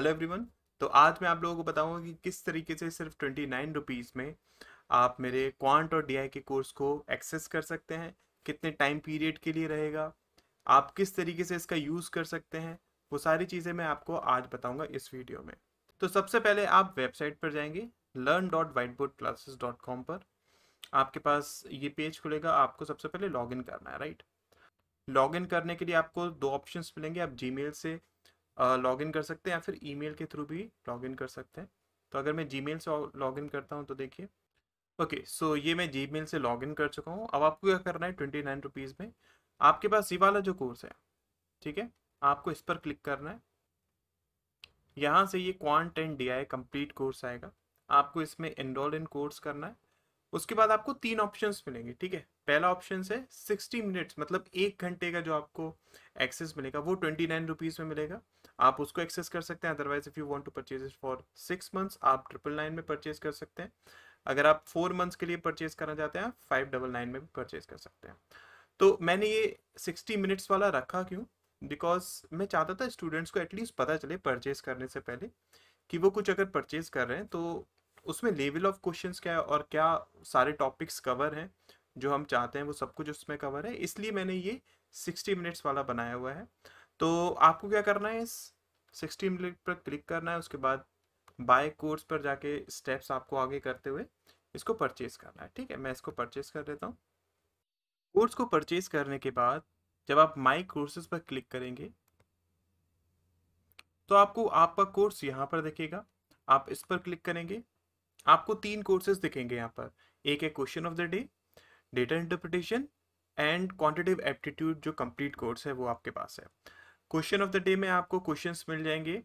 hello everyone तो आज मैं आप लोगों को बताऊंगा कि किस तरीके से सिर्फ ट्वेंटी नाइन रुपीज़ में आप मेरे क्वांट और डीआई के कोर्स को एक्सेस कर सकते हैं कितने टाइम पीरियड के लिए रहेगा आप किस तरीके से इसका यूज़ कर सकते हैं वो सारी चीज़ें मैं आपको आज बताऊँगा इस वीडियो में तो सबसे पहले आप वेबसाइट पर जाएंगे learn dot whiteboard classes dot com पर आपके पास ये पेज खुलेगा आपको सबसे पहले लॉग करना है राइट लॉगिन करने के लिए आपको दो ऑप्शंस मिलेंगे आप जीमेल से लॉगिन कर सकते हैं या फिर ईमेल के थ्रू भी लॉगिन कर सकते हैं तो अगर मैं जीमेल से लॉगिन करता हूँ तो देखिए ओके सो ये मैं जीमेल से लॉगिन कर चुका हूँ अब आपको क्या करना है ट्वेंटी नाइन रुपीज़ में आपके पास ये वाला जो कोर्स है ठीक है आपको इस पर क्लिक करना है यहाँ से ये quant and D I complete course आएगा आपको इसमें इनरोल इन कोर्स करना है उसके बाद आपको तीन ऑप्शंस मिलेंगे ठीक है पहला ऑप्शन है सिक्सटी मिनट्स मतलब एक घंटे का जो आपको एक्सेस मिलेगा वो ट्वेंटी नाइन रुपीज़ में मिलेगा आप उसको एक्सेस कर सकते हैं otherwise if you want to purchase it for six months आप ट्रिपल नाइन में परचेज कर सकते हैं अगर आप फोर मंथ्स के लिए परचेज करना चाहते हैं आप फाइव डबल नाइन में भी परचेज कर सकते हैं तो मैंने ये सिक्सटी मिनट्स वाला रखा क्यों बिकॉज मैं चाहता था स्टूडेंट्स को एटलीस्ट पता चले परचेज करने से पहले कि वो कुछ अगर परचेज कर रहे हैं तो उसमें लेवल ऑफ क्वेश्चंस क्या है और क्या सारे टॉपिक्स कवर हैं जो हम चाहते हैं वो सब कुछ उसमें कवर है इसलिए मैंने ये सिक्सटी मिनट्स वाला बनाया हुआ है तो आपको क्या करना है इस सिक्सटी मिनट पर क्लिक करना है उसके बाद बाय कोर्स पर जाके स्टेप्स आपको आगे करते हुए इसको परचेज करना है ठीक है मैं इसको परचेज कर देता हूँ कोर्स को परचेज करने के बाद जब आप माई कोर्सेज पर क्लिक करेंगे तो आपको आपका कोर्स यहाँ पर दिखेगा आप इस पर क्लिक करेंगे आपको तीन कोर्सेज दिखेंगे यहाँ पर एक है question of the day data interpretation and quantitative aptitude जो कंप्लीट कोर्स है वो आपके पास है क्वेश्चन ऑफ द डे में आपको क्वेश्चन मिल जाएंगे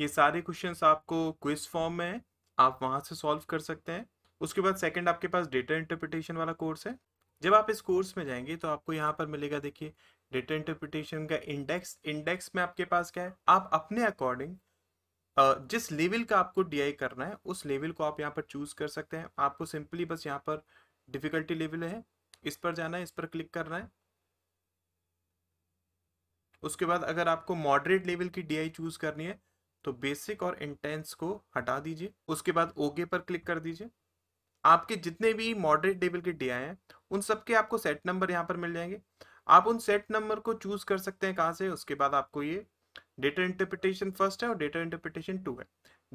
ये सारे क्वेश्चन आपको क्विज फॉर्म में है आप वहाँ से सॉल्व कर सकते हैं उसके बाद सेकंड आपके पास डेटा इंटरप्रिटेशन वाला कोर्स है जब आप इस कोर्स में जाएंगे तो आपको यहाँ पर मिलेगा देखिए डेटा इंटरप्रिटेशन का इंडेक्स इंडेक्स में आपके पास क्या है आप अपने अकॉर्डिंग जिस लेवल का आपको डी करना है उस लेवल को आप यहाँ पर चूज कर सकते हैं आपको सिंपली बस यहाँ पर डिफिकल्टी लेवल है इस पर जाना है इस पर क्लिक करना है उसके बाद अगर आपको मॉडरेट लेवल की डी चूज़ करनी है तो बेसिक और इंटेंस को हटा दीजिए उसके बाद ओके पर क्लिक कर दीजिए आपके जितने भी मॉडरेट लेवल के डी हैं उन सबके आपको सेट नंबर यहाँ पर मिल जाएंगे आप उन सेट नंबर को चूज़ कर सकते हैं कहाँ से उसके बाद आपको ये डेटा इंटरप्रिटेशन फर्स्ट है और डेटा इंटरप्रिटेशन टू है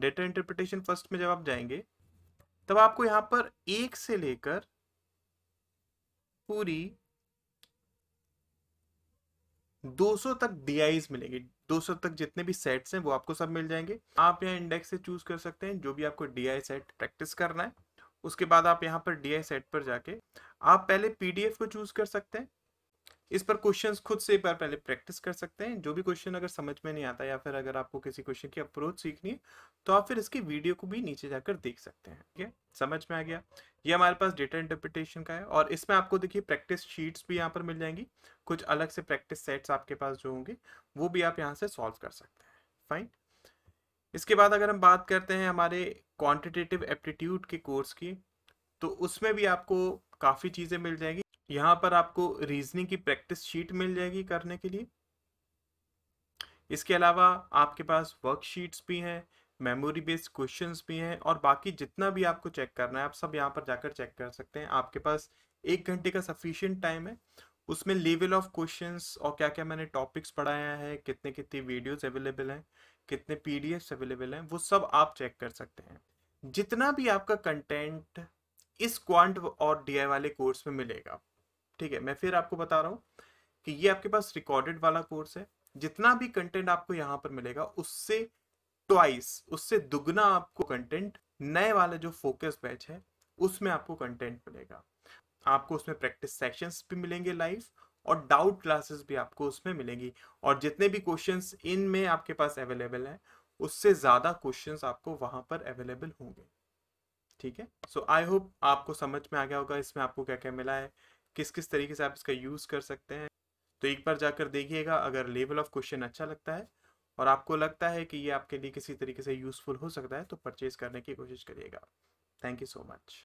डेटा इंटरप्रिटेशन फर्स्ट में जब आप जाएंगे तब आपको यहाँ पर एक से लेकर पूरी 200 तक डी मिलेगी 200 तक जितने भी सेट्स हैं वो आपको सब मिल जाएंगे आप यहाँ इंडेक्स से चूज कर सकते हैं जो भी आपको डी सेट प्रैक्टिस करना है उसके बाद आप यहाँ पर डी सेट पर जाके आप पहले पीडीएफ को चूज कर सकते हैं इस पर क्वेश्चंस खुद से एक बार पहले प्रैक्टिस कर सकते हैं जो भी क्वेश्चन अगर समझ में नहीं आता या फिर अगर आपको किसी क्वेश्चन की अप्रोच सीखनी है तो आप फिर इसकी वीडियो को भी नीचे जाकर देख सकते हैं ठीक है समझ में आ गया ये हमारे पास डेटा इंटरप्रिटेशन का है और इसमें आपको देखिए प्रैक्टिस शीट्स भी यहाँ पर मिल जाएंगी कुछ अलग से प्रैक्टिस सेट्स आपके पास जो होंगे वो भी आप यहाँ से सॉल्व कर सकते हैं फाइन इसके बाद अगर हम बात करते हैं हमारे क्वान्टिटेटिव एप्टीट्यूड के कोर्स की तो उसमें भी आपको काफ़ी चीज़ें मिल जाएंगी यहाँ पर आपको रीजनिंग की प्रैक्टिस शीट मिल जाएगी करने के लिए इसके अलावा आपके पास वर्कशीट्स भी हैं मेमोरी बेस्ड क्वेश्चंस भी हैं और बाकी जितना भी आपको चेक करना है आप सब यहाँ पर जाकर चेक कर सकते हैं आपके पास एक घंटे का सफिशियंट टाइम है उसमें लेवल ऑफ क्वेश्चंस और क्या क्या मैंने टॉपिक्स पढ़ाया है कितने कितने वीडियोज अवेलेबल हैं कितने एफ अवेलेबल हैं वो सब आप चेक कर सकते हैं जितना भी आपका कंटेंट इस क्वांट और डीआई वाले कोर्स में मिलेगा ठीक है मैं फिर आपको बता रहा हूँ कि ये आपके पास रिकॉर्डेड वाला कोर्स है जितना भी कंटेंट आपको यहाँ पर मिलेगा उससे ट्वाइस उससे दुगना आपको कंटेंट नए वाले जो फोकस बैच है उसमें आपको कंटेंट मिलेगा आपको उसमें प्रैक्टिस सेक्शंस भी मिलेंगे लाइव और डाउट क्लासेस भी आपको उसमें मिलेंगी और जितने भी क्वेश्चंस इन में आपके पास अवेलेबल हैं उससे ज़्यादा क्वेश्चंस आपको वहाँ पर अवेलेबल होंगे ठीक है सो आई होप आपको समझ में आ गया होगा इसमें आपको क्या क्या मिला है किस किस तरीके से आप इसका यूज़ कर सकते हैं तो एक बार जाकर देखिएगा अगर लेवल ऑफ क्वेश्चन अच्छा लगता है और आपको लगता है कि ये आपके लिए किसी तरीके से यूज़फुल हो सकता है तो परचेज़ करने की कोशिश करिएगा थैंक यू सो मच